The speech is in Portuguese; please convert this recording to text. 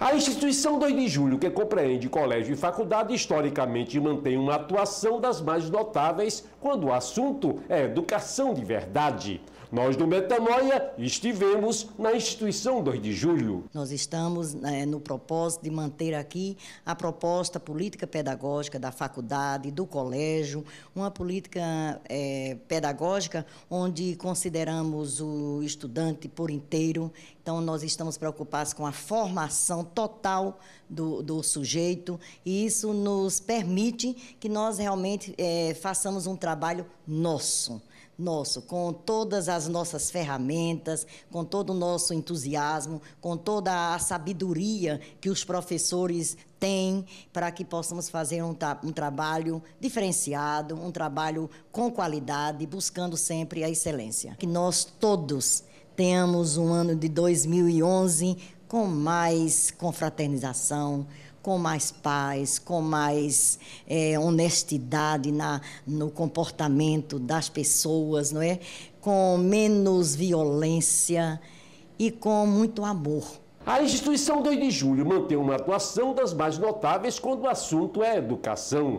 A instituição 2 de julho, que compreende colégio e faculdade, historicamente mantém uma atuação das mais notáveis quando o assunto é educação de verdade. Nós do Metanoia estivemos na instituição 2 de julho. Nós estamos né, no propósito de manter aqui a proposta política pedagógica da faculdade, do colégio, uma política é, pedagógica onde consideramos o estudante por inteiro. Então, nós estamos preocupados com a formação total do, do sujeito e isso nos permite que nós realmente é, façamos um trabalho nosso nosso, com todas as nossas ferramentas, com todo o nosso entusiasmo, com toda a sabedoria que os professores têm para que possamos fazer um, tra um, trabalho diferenciado, um trabalho com qualidade, buscando sempre a excelência. Que nós todos temos um ano de 2011 com mais confraternização, com mais paz, com mais é, honestidade na, no comportamento das pessoas, não é? Com menos violência e com muito amor. A instituição 2 de julho mantém uma atuação das mais notáveis quando o assunto é educação.